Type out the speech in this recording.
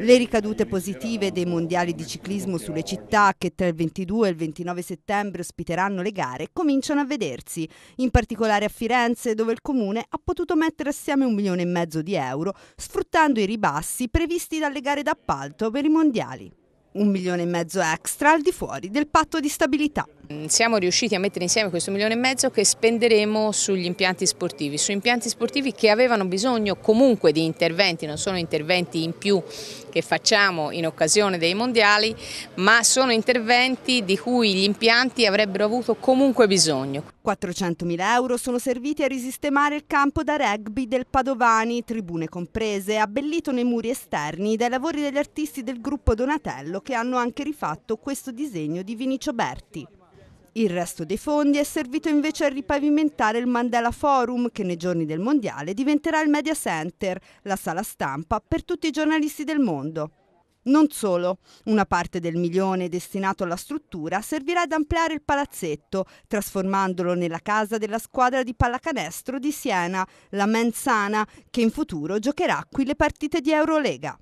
Le ricadute positive dei mondiali di ciclismo sulle città che tra il 22 e il 29 settembre ospiteranno le gare cominciano a vedersi, in particolare a Firenze dove il comune ha potuto mettere assieme un milione e mezzo di euro sfruttando i ribassi previsti dalle gare d'appalto per i mondiali. Un milione e mezzo extra al di fuori del patto di stabilità. Ehm, siamo riusciti a mettere insieme questo milione e mezzo che spenderemo sugli impianti sportivi, su impianti sportivi che avevano bisogno comunque di interventi, non sono interventi in più che facciamo in occasione dei mondiali, ma sono interventi di cui gli impianti avrebbero avuto comunque bisogno. 400.000 euro sono serviti a risistemare il campo da rugby del Padovani, tribune comprese, abbellito nei muri esterni dai lavori degli artisti del gruppo Donatello che hanno anche rifatto questo disegno di Vinicio Berti. Il resto dei fondi è servito invece a ripavimentare il Mandela Forum, che nei giorni del Mondiale diventerà il Media Center, la sala stampa per tutti i giornalisti del mondo. Non solo, una parte del milione destinato alla struttura servirà ad ampliare il palazzetto, trasformandolo nella casa della squadra di pallacanestro di Siena, la Menzana, che in futuro giocherà qui le partite di Eurolega.